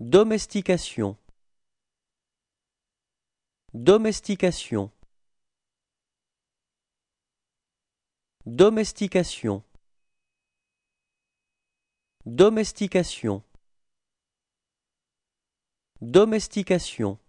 Domestication Domestication Domestication Domestication Domestication